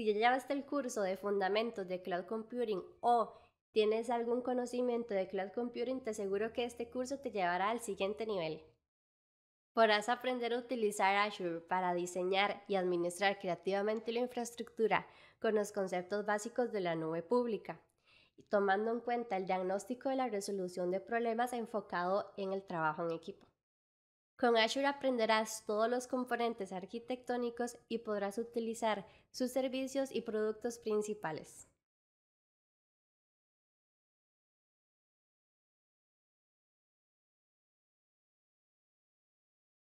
si ya llevaste el curso de fundamentos de cloud computing o tienes algún conocimiento de cloud computing, te aseguro que este curso te llevará al siguiente nivel. Podrás aprender a utilizar Azure para diseñar y administrar creativamente la infraestructura con los conceptos básicos de la nube pública, tomando en cuenta el diagnóstico de la resolución de problemas enfocado en el trabajo en equipo. Con Azure aprenderás todos los componentes arquitectónicos y podrás utilizar sus servicios y productos principales.